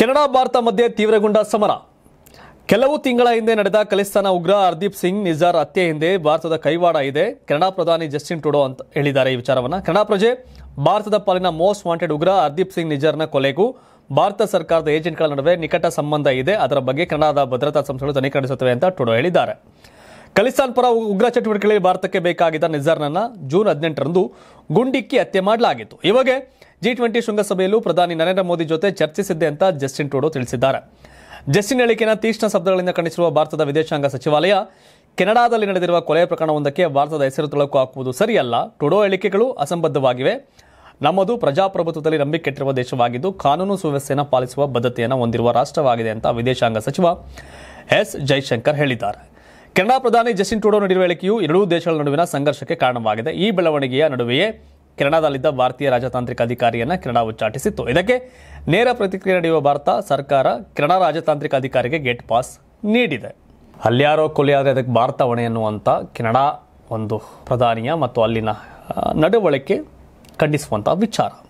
Canada Bharat ಮಧ್ಯೆ ತೀವ್ರಗೊಂಡ ಸಮರ ಕೆಲವು ತಿಂಗಳ ಹಿಂದೆ ನಡೆದ ಖಲಿಸ್ತಾನ ಉಗ್ರ ಹರ್ದೀಪ್ ಸಿಂಗ್ ನಿಜಾರ್ ಹತ್ಯೆ ಹಿಂದೆ ಭಾರತದ ಕೈವಾಡ ಇದೆ ಕೆನಡಾ ಪ್ರಧಾನಿ ಜಸ್ಟಿನ್ ಟುಡೋ ಅಂತ ಹೇಳಿದ್ದಾರೆ ಈ ವಿಚಾರವನ್ನು ಕೆನಡಾ ಪ್ರಜೆ ಭಾರತದ ಪಾಲಿನ ಮೋಸ್ಟ್ ವಾಂಟೆಡ್ ಉಗ್ರ ಹರ್ದೀಪ್ ಸಿಂಗ್ ನಿಜಾರ್ನ ಕೊಲೆಗೂ ಭಾರತ ಸರ್ಕಾರದ ಏಜೆಂಟ್ಗಳ ನಡುವೆ ನಿಕಟ ಸಂಬಂಧ ಇದೆ ಅದರ ಬಗ್ಗೆ ಕೆನಡಾದ ಭದ್ರತಾ ಸಂಸ್ಥೆಗಳು ತನಿಖೆ ನಡೆಸುತ್ತವೆ ಅಂತ ಟುಡೋ ಹೇಳಿದ್ದಾರೆ ಖಲಿಸ್ತಾನ್ ಉಗ್ರ ಚಟುವಟಿಕೆಗಳಲ್ಲಿ ಭಾರತಕ್ಕೆ ಬೇಕಾಗಿದ್ದ ನಿಜರ್ನನ್ನ ಜೂನ್ ಹದಿನೆಂಟರಂದು ಗುಂಡಿಕ್ಕಿ ಹತ್ಯೆ ಮಾಡಲಾಗಿತ್ತು ಈ ಬಗ್ಗೆ ಜಿ ಟ್ವೆಂಟಿ ಶೃಂಗಸಭೆಯಲ್ಲೂ ಪ್ರಧಾನಿ ನರೇಂದ್ರ ಮೋದಿ ಜೊತೆ ಚರ್ಚಿಸಿದ್ದೆ ಅಂತ ಜಸ್ಟಿನ್ ಟ್ರೂಡೋ ತಿಳಿಸಿದ್ದಾರೆ ಜಸ್ಟಿನ್ ಹೇಳಿಕೆಯನ್ನು ತೀಕ್ಷ್ಣ ಶಬ್ದಗಳಿಂದ ಖಂಡಿಸಿರುವ ಭಾರತದ ವಿದೇಶಾಂಗ ಸಚಿವಾಲಯ ಕೆನಡಾದಲ್ಲಿ ನಡೆದಿರುವ ಕೊಲೆ ಪ್ರಕರಣವೊಂದಕ್ಕೆ ಭಾರತದ ಹೆಸರು ತೊಳಕು ಹಾಕುವುದು ಸರಿಯಲ್ಲ ಟ್ರೂಡೋ ಹೇಳಿಕೆಗಳು ಅಸಂಬದ್ಧವಾಗಿವೆ ನಮ್ಮದು ಪ್ರಜಾಪ್ರಭುತ್ವದಲ್ಲಿ ನಂಬಿಕೆಟ್ಟಿರುವ ದೇಶವಾಗಿದ್ದು ಕಾನೂನು ಸುವ್ಯವಸ್ಥೆಯನ್ನು ಪಾಲಿಸುವ ಬದ್ಧತೆಯನ್ನು ಹೊಂದಿರುವ ರಾಷ್ಟ್ರವಾಗಿದೆ ಅಂತ ವಿದೇಶಾಂಗ ಸಚಿವ ಎಸ್ ಜೈಶಂಕರ್ ಹೇಳಿದ್ದಾರೆ ಕೆನಡಾ ಪ್ರಧಾನಿ ಜಸ್ಟಿನ್ ಟ್ರೂಡೋ ನೀಡಿರುವ ಹೇಳಿಕೆಯು ಎರಡೂ ದೇಶಗಳ ನಡುವಿನ ಸಂಘರ್ಷಕ್ಕೆ ಕಾರಣವಾಗಿದೆ ಈ ಬೆಳವಣಿಗೆಯ ನಡುವೆಯೇ ಕೆನಡಾದಲ್ಲಿದ್ದ ಭಾರತೀಯ ರಾಜತಾಂತ್ರಿಕ ಅಧಿಕಾರಿಯನ್ನು ಕೆನಡಾ ಉಚ್ಚಾಟಿಸಿತ್ತು ಇದಕ್ಕೆ ನೇರ ಪ್ರತಿಕ್ರಿಯೆ ನೀಡುವ ಭಾರತ ಸರ್ಕಾರ ಕೆನಡಾ ರಾಜತಾಂತ್ರಿಕ ಅಧಿಕಾರಿಗೆ ಗೇಟ್ ಪಾಸ್ ನೀಡಿದೆ ಕೊಲೆ ಆದರೆ ಅದಕ್ಕೆ ಭಾರತ ಹೊಣೆ ಎನ್ನುವಂಥ ಕೆನಡಾ ಒಂದು ಪ್ರಧಾನಿಯ ಮತ್ತು ಅಲ್ಲಿನ ನಡವಳಿಕೆ ಖಂಡಿಸುವಂಥ ವಿಚಾರ